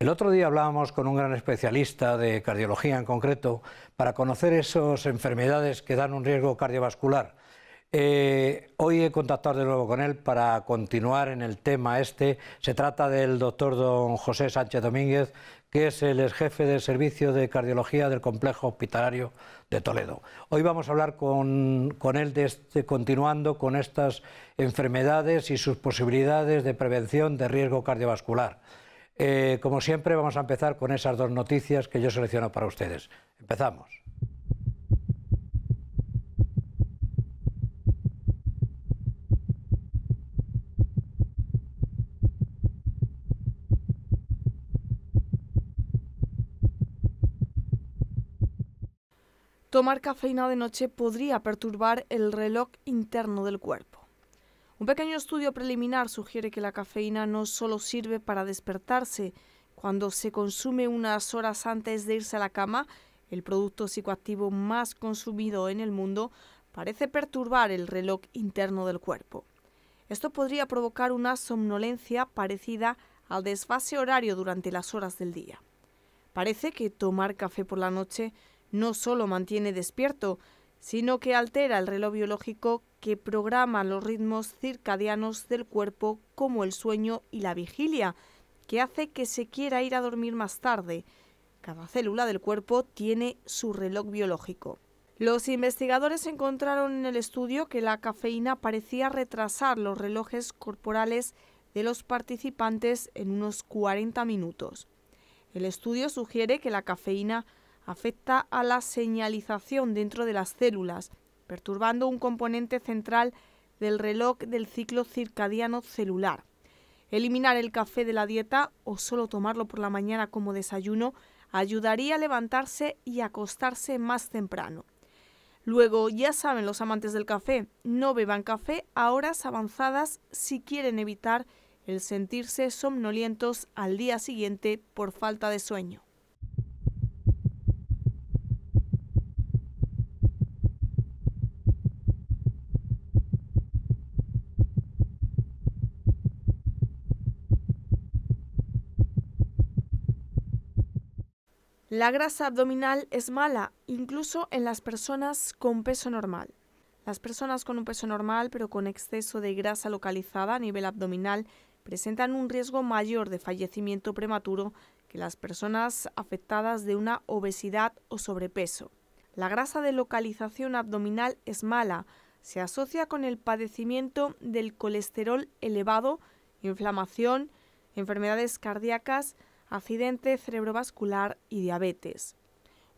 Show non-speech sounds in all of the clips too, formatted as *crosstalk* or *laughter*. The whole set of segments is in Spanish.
El otro día hablábamos con un gran especialista de cardiología en concreto para conocer esas enfermedades que dan un riesgo cardiovascular eh, hoy he contactado de nuevo con él para continuar en el tema este. Se trata del doctor don José Sánchez Domínguez, que es el jefe del servicio de cardiología del complejo hospitalario de Toledo. Hoy vamos a hablar con, él de este, continuando con estas enfermedades y sus posibilidades de prevención de riesgo cardiovascular. Eh, como siempre, vamos a empezar con esas dos noticias que yo selecciono para ustedes. Empezamos. Tomar cafeína de noche podría perturbar el reloj interno del cuerpo. Un pequeño estudio preliminar sugiere que la cafeína no solo sirve para despertarse, cuando se consume unas horas antes de irse a la cama, el producto psicoactivo más consumido en el mundo, parece perturbar el reloj interno del cuerpo. Esto podría provocar una somnolencia parecida al desfase horario durante las horas del día. Parece que tomar café por la noche no solo mantiene despierto, sino que altera el reloj biológico que programa los ritmos circadianos del cuerpo como el sueño y la vigilia, que hace que se quiera ir a dormir más tarde. Cada célula del cuerpo tiene su reloj biológico. Los investigadores encontraron en el estudio que la cafeína parecía retrasar los relojes corporales de los participantes en unos 40 minutos. El estudio sugiere que la cafeína afecta a la señalización dentro de las células, perturbando un componente central del reloj del ciclo circadiano celular. Eliminar el café de la dieta o solo tomarlo por la mañana como desayuno ayudaría a levantarse y acostarse más temprano. Luego, ya saben los amantes del café, no beban café a horas avanzadas si quieren evitar el sentirse somnolientos al día siguiente por falta de sueño. La grasa abdominal es mala, incluso en las personas con peso normal. Las personas con un peso normal, pero con exceso de grasa localizada a nivel abdominal, presentan un riesgo mayor de fallecimiento prematuro que las personas afectadas de una obesidad o sobrepeso. La grasa de localización abdominal es mala, se asocia con el padecimiento del colesterol elevado, inflamación, enfermedades cardíacas, accidente cerebrovascular y diabetes.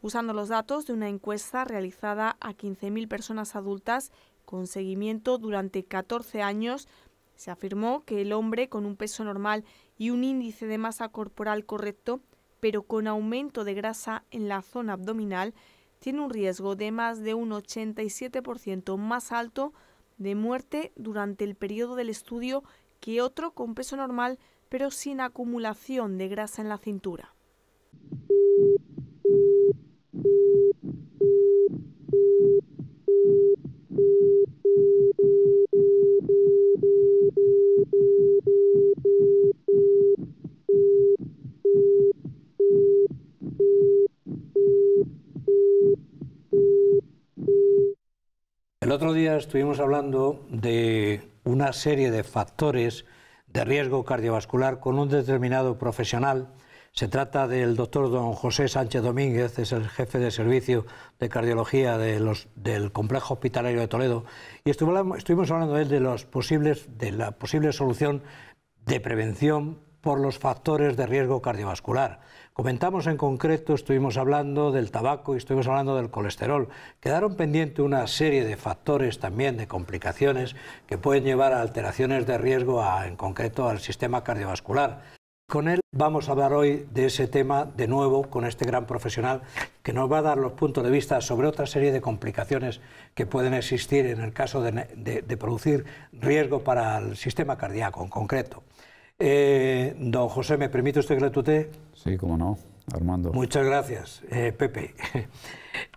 Usando los datos de una encuesta realizada a 15.000 personas adultas con seguimiento durante 14 años, se afirmó que el hombre con un peso normal y un índice de masa corporal correcto, pero con aumento de grasa en la zona abdominal, tiene un riesgo de más de un 87% más alto de muerte durante el periodo del estudio que otro con peso normal pero sin acumulación de grasa en la cintura. El otro día estuvimos hablando de una serie de factores de riesgo cardiovascular con un determinado profesional. Se trata del doctor don José Sánchez Domínguez, es el jefe de servicio de cardiología de los, del Complejo Hospitalario de Toledo, y estuvimos hablando de él de, los posibles, de la posible solución de prevención por los factores de riesgo cardiovascular. Comentamos en concreto, estuvimos hablando del tabaco y estuvimos hablando del colesterol. Quedaron pendiente una serie de factores también de complicaciones que pueden llevar a alteraciones de riesgo, en concreto al sistema cardiovascular. Con él vamos a hablar hoy de ese tema de nuevo con este gran profesional que nos va a dar los puntos de vista sobre otra serie de complicaciones que pueden existir en el caso de producir riesgo para el sistema cardíaco en concreto. Eh, don José, ¿me permite usted que le tute. Sí, cómo no, Armando. Muchas gracias, eh, Pepe. *laughs*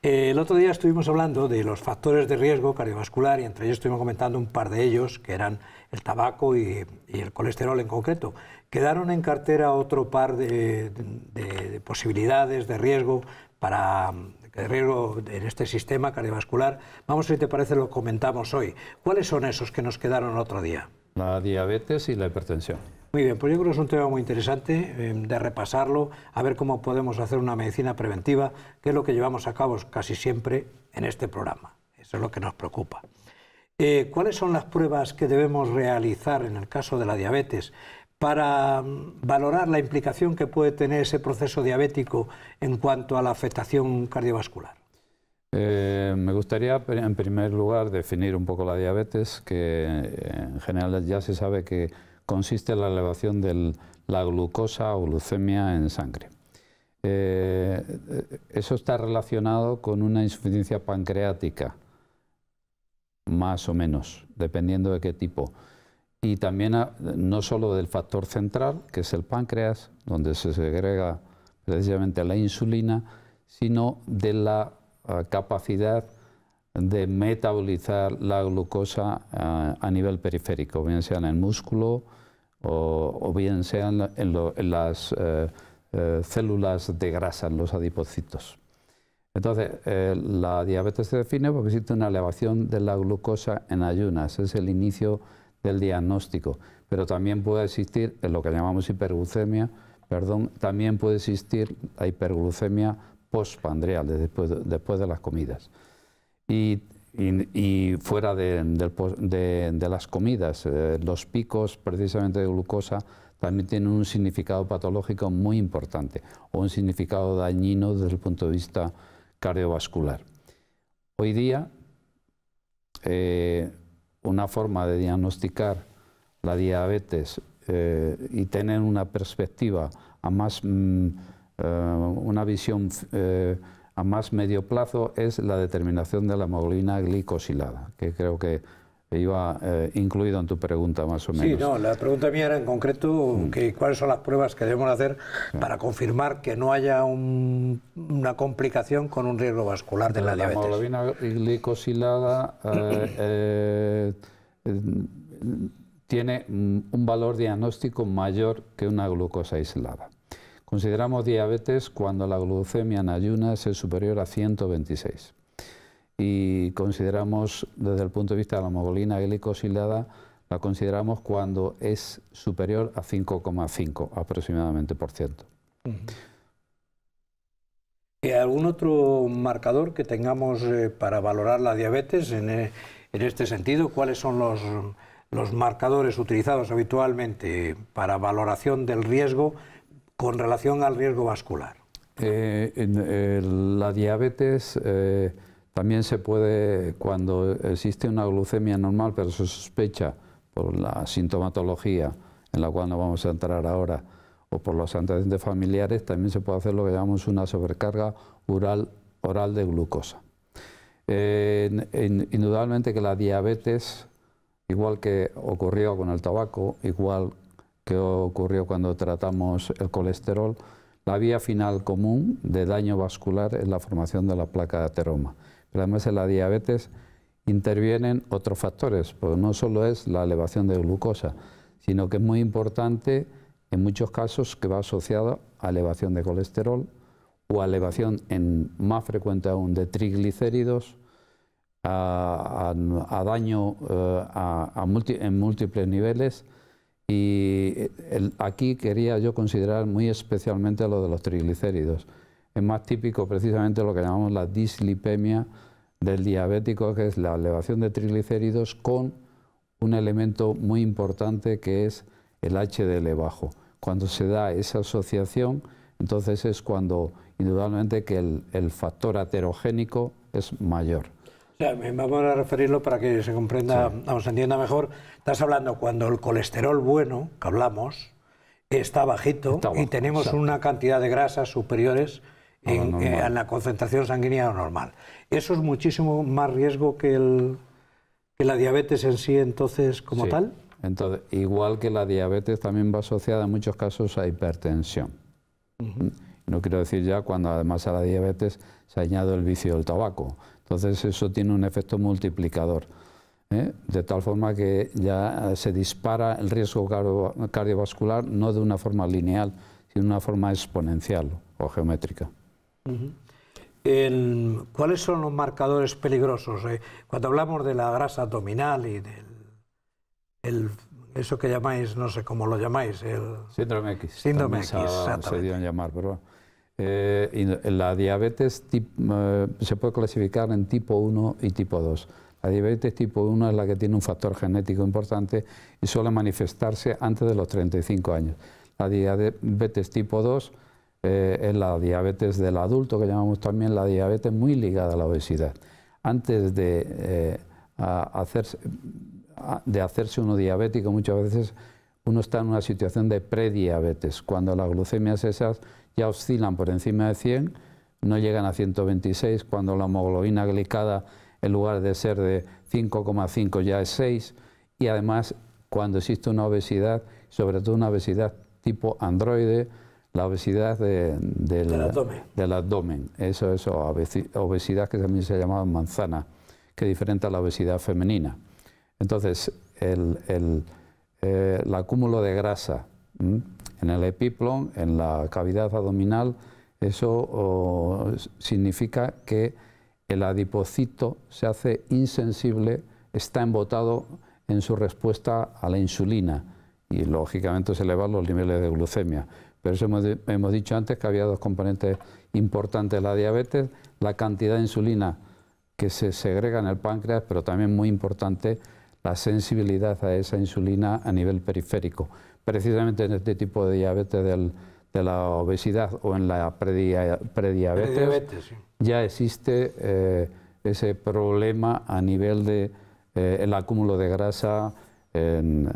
Eh, el otro día estuvimos hablando de los factores de riesgo cardiovascular y entre ellos estuvimos comentando un par de ellos, que eran el tabaco y, el colesterol en concreto. Quedaron en cartera otro par de, posibilidades de riesgo para riesgo en este sistema cardiovascular. Vamos, si te parece, lo comentamos hoy. ¿Cuáles son esos que nos quedaron el otro día? la diabetes y la hipertensión. Muy bien, pues yo creo que es un tema muy interesante eh, de repasarlo, a ver cómo podemos hacer una medicina preventiva, que es lo que llevamos a cabo casi siempre en este programa. Eso es lo que nos preocupa. Eh, ¿Cuáles son las pruebas que debemos realizar en el caso de la diabetes para mm, valorar la implicación que puede tener ese proceso diabético en cuanto a la afectación cardiovascular? Eh, me gustaría, en primer lugar, definir un poco la diabetes, que eh, en general ya se sabe que consiste en la elevación de la glucosa o glucemia en sangre. Eh, eso está relacionado con una insuficiencia pancreática, más o menos, dependiendo de qué tipo. Y también ah, no solo del factor central, que es el páncreas, donde se segrega precisamente la insulina, sino de la eh, capacidad de metabolizar la glucosa eh, a nivel periférico, bien sea en el músculo o, bien sean en, las eh, células de grasa, en los adipocitos. Entonces, la diabetes se define porque existe una elevación de la glucosa en ayunas, es el inicio del diagnóstico, pero también puede existir en lo que llamamos hiperglucemia, perdón, también puede existir la hiperglucemia pandreal después, después de las comidas. Y, fuera de, las comidas, eh, los picos precisamente de glucosa también tienen un significado patológico muy importante o un significado dañino desde el punto de vista cardiovascular. Hoy día, eh, una forma de diagnosticar la diabetes eh, y tener una perspectiva a más... Mm, eh, una visión eh, a más medio plazo es la determinación de la hemoglobina glicosilada, que creo que iba eh, incluido en tu pregunta más o menos. Sí, no, la pregunta mía era en concreto mm. que, cuáles son las pruebas que debemos hacer para confirmar que no haya una complicación con un riesgo vascular de la, diabetes. La hemoglobina glicosilada tiene un valor diagnóstico mayor que una glucosa aislada. Consideramos diabetes cuando la glucemia en ayunas es superior a 126. Y consideramos, desde el punto de vista de la hemoglobina glicosilada, la consideramos cuando es superior a 5,5 aproximadamente por ciento. ¿Y ¿Algún otro marcador que tengamos eh, para valorar la diabetes en, eh, este sentido? ¿Cuáles son los marcadores utilizados habitualmente para valoración del riesgo con relación al riesgo vascular? Eh, en, la diabetes eh, también se puede, cuando existe una glucemia normal, pero se sospecha por la sintomatología, en la cual no vamos a entrar ahora, o por los antecedentes familiares, también se puede hacer lo que llamamos una sobrecarga oral, oral de glucosa. indudablemente que la diabetes, igual que ocurrió con el tabaco, igual que ocurrió cuando tratamos el colesterol, la vía final común de daño vascular es la formación de la placa de ateroma. Pero además en la diabetes intervienen otros factores, porque no solo es la elevación de glucosa, sino que es muy importante en muchos casos que va asociada a elevación de colesterol o a elevación más frecuente aún de triglicéridos, a, daño eh, en múltiples niveles, y eh, aquí quería yo considerar muy especialmente lo de los triglicéridos. Es más típico precisamente lo que llamamos la dislipemia del diabético, que es la elevación de triglicéridos con un elemento muy importante que es el HDL bajo. Cuando se da esa asociación, entonces es cuando indudablemente que el, el factor aterogénico es mayor. Vamos a referirlo para que se comprenda, vamos, se entienda mejor. Estás hablando cuando el colesterol bueno, que hablamos, está bajito y tenemos una cantidad de grasas superiores eh, en, la concentración sanguínea normal. Eso es muchísimo más riesgo que, la diabetes en sí, entonces, como tal. Entonces, igual que la diabetes también va asociada en muchos casos a hipertensión. No quiero decir ya cuando además a la diabetes se añade el vicio del tabaco entonces eso tiene un efecto multiplicador. ¿eh? De tal forma que ya eh, se dispara el riesgo cardiovascular no de una forma lineal, sino de una forma exponencial o geométrica. ¿Cuáles son los marcadores peligrosos? Eh, cuando hablamos de la grasa abdominal y del eso que llamáis, no sé cómo lo llamáis, el síndrome X. Síndrome X, se, se dio llamar, pero eh, la diabetes eh, se puede clasificar en tipo 1 y tipo 2. La diabetes tipo 1 es la que tiene un factor genético importante y suele manifestarse antes de los 35 años. La diabetes tipo 2 eh, es la diabetes del adulto, que llamamos también la diabetes muy ligada a la obesidad. Antes de, hacerse, de hacerse uno diabético, muchas veces uno está en una situación de prediabetes, cuando glucemia es esas ya oscilan por encima de 100, no llegan a 126, cuando la hemoglobina glicada en lugar de ser de 5,5 ya es 6, y además cuando existe una obesidad, sobre todo una obesidad tipo androide, la obesidad del, abdomen. eso es obesidad que también se llama manzana, que es diferente a la obesidad femenina. Entonces, el, el, eh, acúmulo de grasa, en el epiplom, en la cavidad abdominal, eso significa que el adipocito se hace insensible, está embotado en su respuesta a la insulina y lógicamente se elevan los niveles de glucemia. Pero eso hemos, hemos dicho antes que había dos componentes importantes de la diabetes, la cantidad de insulina que se segrega en el páncreas, pero también muy importante la sensibilidad a esa insulina a nivel periférico. Precisamente en este tipo de diabetes de la obesidad o en la prediabetes, ya existe eh, ese problema a nivel de eh, el acúmulo de grasa en,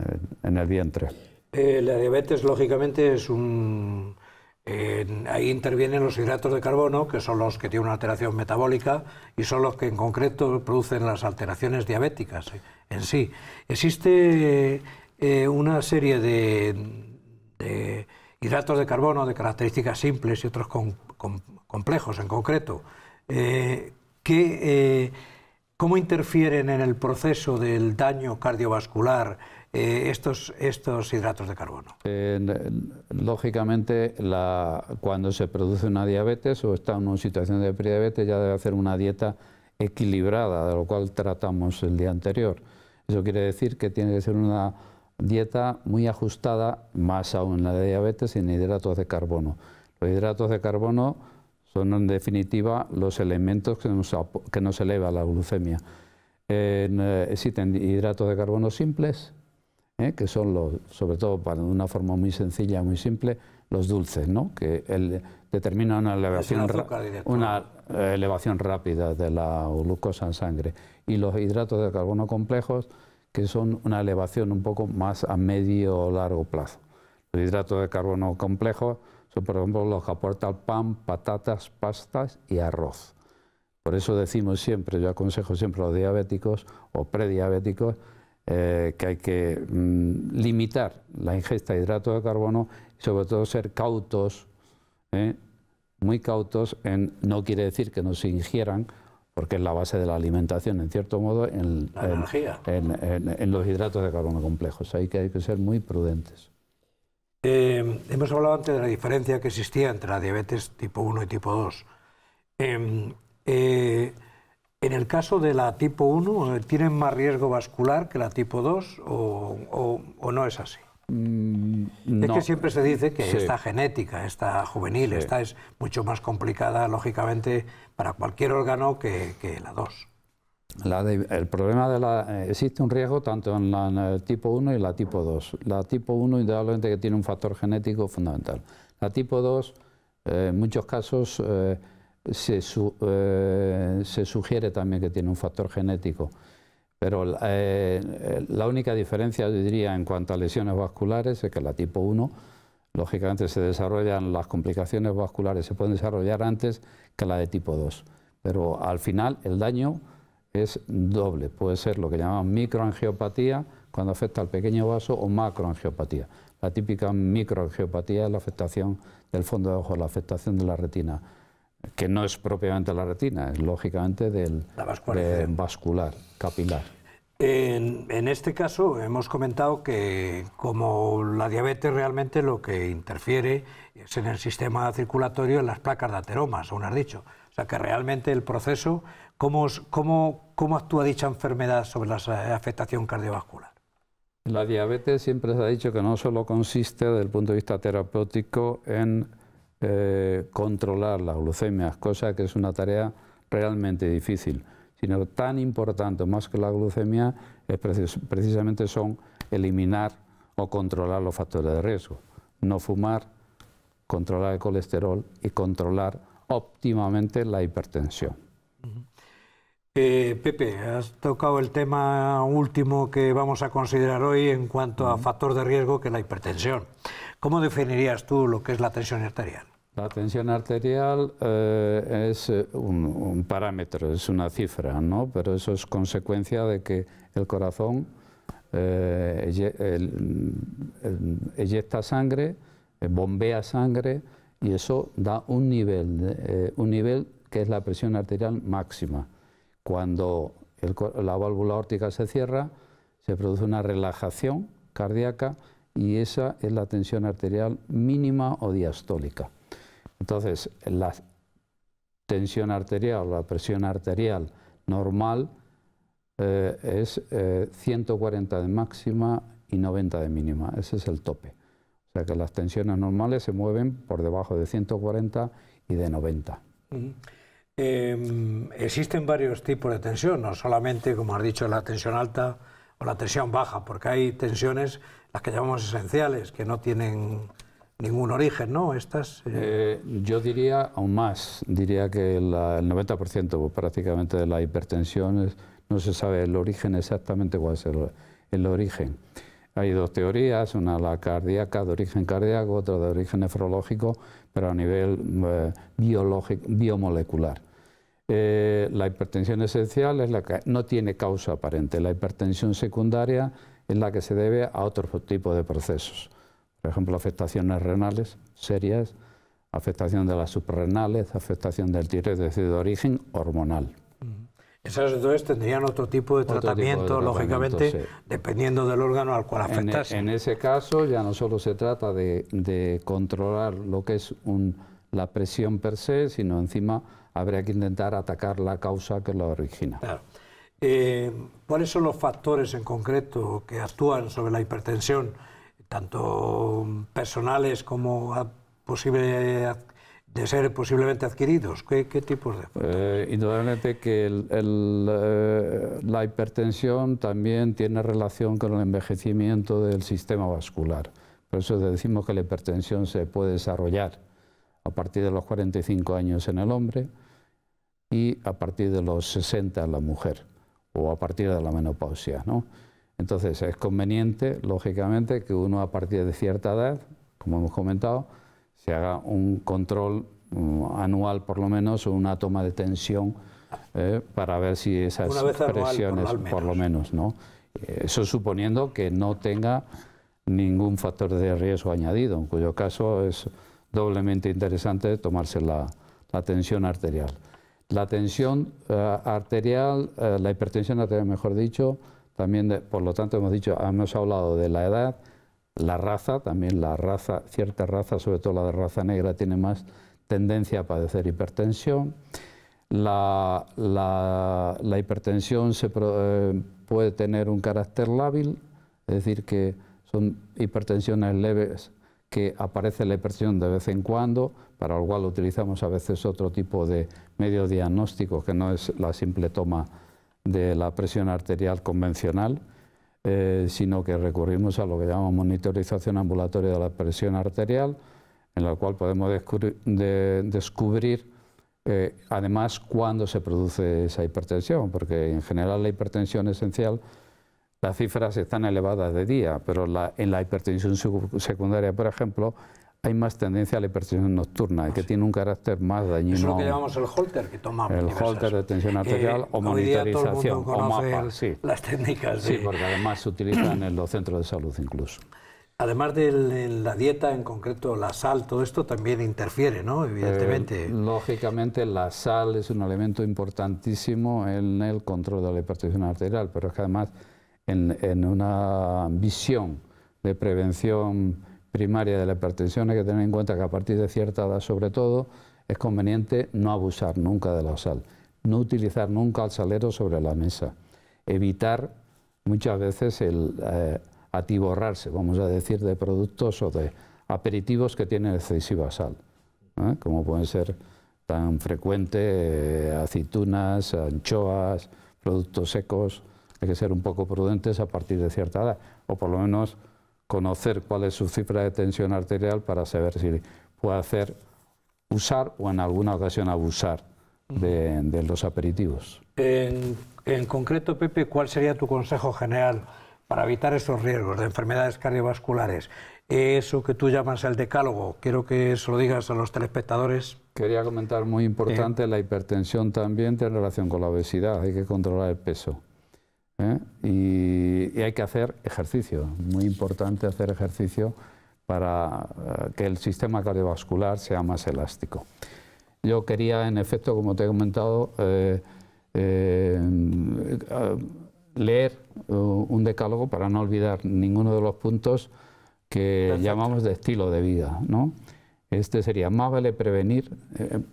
el vientre. Eh, la diabetes, lógicamente, es un, ahí intervienen los hidratos de carbono, que son los que tienen una alteración metabólica y son los que en concreto producen las alteraciones diabéticas en sí. Existe eh, una serie de, hidratos de carbono de características simples y otros complejos en concreto, eh, que eh, cómo interfieren en el proceso del daño cardiovascular eh, estos, hidratos de carbono? Eh, lógicamente, cuando se produce una diabetes o está en una situación de prediabetes, ya debe hacer una dieta equilibrada, de lo cual tratamos el día anterior. Eso quiere decir que tiene que ser una dieta muy ajustada, más aún la de diabetes, en hidratos de carbono. Los hidratos de carbono son en definitiva los elementos que nos, que eleva la glucemia. Eh, existen hidratos de carbono simples, ¿eh? que son, los, sobre todo para una forma muy sencilla, muy simple, los dulces, ¿no? que el, determina una elevación, una eh, elevación rápida de la glucosa en sangre. Y los hidratos de carbono complejos, que son una elevación un poco más a medio o largo plazo. Los hidratos de carbono complejos son, por ejemplo, los que aporta pan, patatas, pastas y arroz. Por eso decimos siempre, yo aconsejo siempre a los diabéticos o prediabéticos, eh, que hay que mm, limitar la ingesta de hidratos de carbono y sobre todo ser cautos, ¿eh? muy cautos en, no quiere decir que no se ingieran, porque es la base de la alimentación, en cierto modo, en, en, los hidratos de carbono complejos. Ahí que hay que ser muy prudentes. Eh, hemos hablado antes de la diferencia que existía entre la diabetes tipo 1 y tipo 2. En el caso de la tipo 1, ¿tienen más riesgo vascular que la tipo 2 o, no es así? Mm, es que siempre se dice que esta genética, esta juvenil, esta es mucho más complicada, lógicamente, para cualquier órgano que, la 2. el problema de la... Eh, existe un riesgo tanto en, la, tipo 1 y la tipo 2. La tipo 1 indudablemente que tiene un factor genético fundamental. La tipo 2, eh, en muchos casos... Eh, eh, se, sugiere también que tiene un factor genético. Pero eh, la única diferencia, yo diría, en cuanto a lesiones vasculares es que la tipo 1, lógicamente, se desarrollan las complicaciones vasculares, se pueden desarrollar antes que la de tipo 2. Pero al final el daño es doble. Puede ser lo que llamamos microangiopatía cuando afecta al pequeño vaso o macroangiopatía. La típica microangiopatía es la afectación del fondo de ojo, la afectación de la retina que no es propiamente la retina, es lógicamente del vascular, capilar. En, este caso hemos comentado que como la diabetes realmente lo que interfiere es en el sistema circulatorio, en las placas de ateromas, aún has dicho. O sea que realmente el proceso, ¿cómo, cómo, cómo actúa dicha enfermedad sobre la afectación cardiovascular? La diabetes siempre se ha dicho que no solo consiste desde el punto de vista terapéutico en eh, controlar las glucemias, cosa que es una tarea realmente difícil, sino tan importante más que la glucemia es precisamente son eliminar o controlar los factores de riesgo, no fumar, controlar el colesterol y controlar óptimamente la hipertensión. Eh, Pepe, has tocado el tema último que vamos a considerar hoy en cuanto a factor de riesgo que es la hipertensión. ¿Cómo definirías tú lo que es la tensión arterial? La tensión arterial eh, es eh, un, parámetro, es una cifra, ¿no? pero eso es consecuencia de que el corazón eh, eyecta sangre, bombea sangre y eso da un nivel, un nivel que es la presión arterial máxima. Cuando la válvula órtica se cierra, se produce una relajación cardíaca y esa es la tensión arterial mínima o diastólica. Entonces, la tensión arterial, o la presión arterial normal eh, es 140 eh, de máxima y 90 de mínima. Ese es el tope. O sea que las tensiones normales se mueven por debajo de 140 y de 90. Em, existen varios tipos de tensión, no solamente, como has dicho, la tensión alta o la tensión baja, porque hay tensiones, las que llamamos esenciales, que no tienen ningún origen, ¿no? Estas, eh, eh, yo diría aún más, diría que el 90% prácticamente de la hipertensión no se sabe el origen exactamente cuál es el, origen. Hay dos teorías, una la cardíaca de origen cardíaco, otra de origen nefrológico, pero a nivel eh, biomolecular. la hipertensión esencial es la que no tiene causa aparente. La hipertensión secundaria es la que se debe a otro tipo de procesos por ejemplo, afectaciones renales serias, afectación de las suprarrenales, afectación del tiroides de origen hormonal. Mm. Esas entonces tendrían otro tipo de, tratamiento, lógicamente, dependiendo del órgano al cual e- afectase. En, ese caso ya no solo se trata de, controlar lo que es la presión per se, sino encima habría que intentar atacar la causa que la origina. Claro. Eh, ¿Cuáles son los factores en concreto que actúan sobre la hipertensión? tanto personales como ah, de ser posiblemente adquiridos? ¿Qué, tipos de eh, indudablemente que eh, la hipertensión también tiene relación con el envejecimiento del sistema vascular. Por eso decimos que la hipertensión se puede desarrollar a partir de los 45 años en el hombre y a partir de los 60 en la mujer o a partir de la menopausia. ¿no? Entonces es conveniente, lógicamente, que uno a partir de cierta edad, como hemos comentado, se haga un control mm, anual por lo menos o una toma de tensión eh, para ver si esas presiones por lo menos, ¿no? Eso suponiendo que no tenga ningún factor de riesgo añadido, en cuyo caso es doblemente interesante tomarse la, tensión arterial. La tensión eh, arterial, eh, la hipertensión arterial, mejor dicho, también, por lo tanto, hemos dicho, hemos hablado de la edad, la raza, también la raza, cierta raza, sobre todo la de raza negra, tiene más tendencia a padecer hipertensión. La, hipertensión se, eh, puede tener un carácter lábil, es decir, que son hipertensiones leves que aparece la hipertensión de vez en cuando, para lo cual utilizamos a veces otro tipo de medio diagnóstico que no es la simple toma de la presión arterial convencional, eh, sino que recurrimos a lo que llamamos monitorización ambulatoria de la presión arterial, en la cual podemos descubrir eh, además cuándo se produce esa hipertensión, porque en general la hipertensión esencial, las cifras están elevadas de día, pero en la hipertensión secundaria, por ejemplo, hay más tendencia a la hipertensión nocturna, que ah, tiene un carácter más dañino. Es lo que llamamos el holter que tomamos. El holter de tensión eh, arterial o monitorización o Las técnicas. Sí, porque además se utilizan en los centros de salud incluso. Además de la dieta, en concreto la sal, todo esto también interfiere, ¿no? Eh, Evidentemente. lógicamente, la sal es un elemento importantísimo en el control de la hipertensión arterial, pero es que además en una visión de prevención primaria de la hipertensión hay que tener en cuenta que a partir de cierta edad, sobre todo, es conveniente no abusar nunca de la sal, no utilizar nunca el salero sobre la mesa, evitar muchas veces el eh, atiborrarse, vamos a decir, de productos o de aperitivos que tienen excesiva sal, ¿eh? como pueden ser tan frecuente eh, aceitunas, anchoas, productos secos. Hay que ser un poco prudentes a partir de cierta edad, o por lo menos conocer cuál es su cifra de tensión arterial para saber si puede hacer usar o en alguna ocasión abusar de, los aperitivos. En, concreto, Pepe, ¿cuál sería tu consejo general para evitar esos riesgos de enfermedades cardiovasculares? Eso que tú llamas el decálogo, quiero que eso lo digas a los telespectadores. Quería comentar muy importante eh. la hipertensión también en relación con la obesidad, hay que controlar el peso. ¿eh? y, hay que hacer ejercicio, muy importante hacer ejercicio para eh, que el sistema cardiovascular sea más elástico. Yo quería, en efecto, como te he comentado, eh, leer uh, un decálogo para no olvidar ninguno de los puntos que llamamos de estilo de vida. ¿no? Este sería más vale prevenir,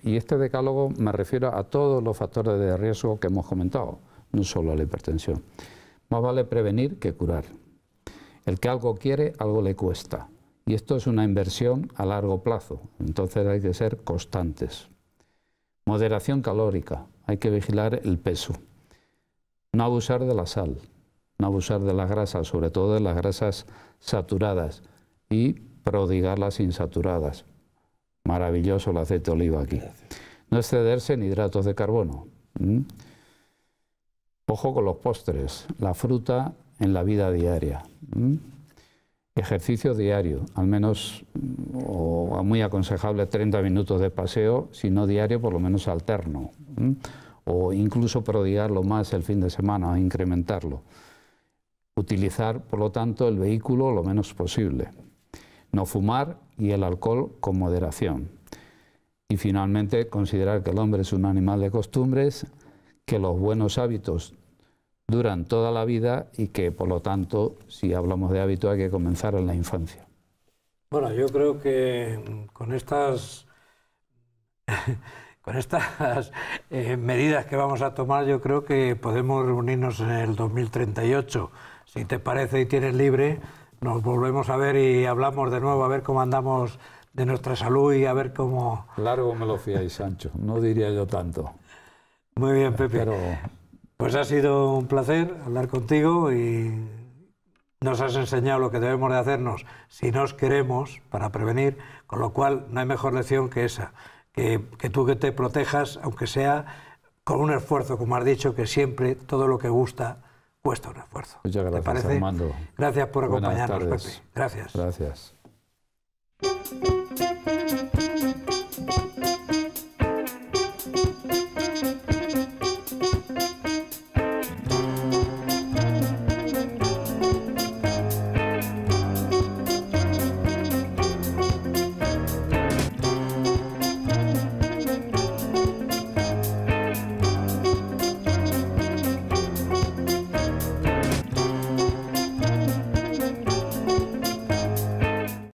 y este decálogo me refiero a todos los factores de riesgo que hemos comentado no solo a la hipertensión. Más vale prevenir que curar. El que algo quiere, algo le cuesta. Y esto es una inversión a largo plazo, entonces hay que ser constantes. Moderación calórica, hay que vigilar el peso. No abusar de la sal, no abusar de las grasas, sobre todo de las grasas saturadas y prodigar las insaturadas. Maravilloso el aceite de oliva aquí. No excederse en hidratos de carbono. ¿Mm? Ojo con los postres, la fruta en la vida diaria. Ejercicio diario, al menos o muy aconsejable 30 minutos de paseo, si no diario, por lo menos alterno. O incluso prodigarlo más el fin de semana, incrementarlo. Utilizar, por lo tanto, el vehículo lo menos posible. No fumar y el alcohol con moderación. Y finalmente, considerar que el hombre es un animal de costumbres que los buenos hábitos duran toda la vida y que, por lo tanto, si hablamos de hábito, hay que comenzar en la infancia. Bueno, yo creo que con estas, *laughs* con estas eh, medidas que vamos a tomar, yo creo que podemos reunirnos en el 2038. Si te parece y tienes libre, nos volvemos a ver y hablamos de nuevo, a ver cómo andamos de nuestra salud y a ver cómo... Largo me lo fiáis, Sancho, no diría yo tanto. Muy bien, Pepe. Pues ha sido un placer hablar contigo y nos has enseñado lo que debemos de hacernos si nos queremos para prevenir, con lo cual no hay mejor lección que esa, que, tú que te protejas, aunque sea con un esfuerzo, como has dicho, que siempre todo lo que gusta cuesta un esfuerzo. Muchas gracias, Armando. Gracias por acompañarnos, Pepe. Gracias. Gracias.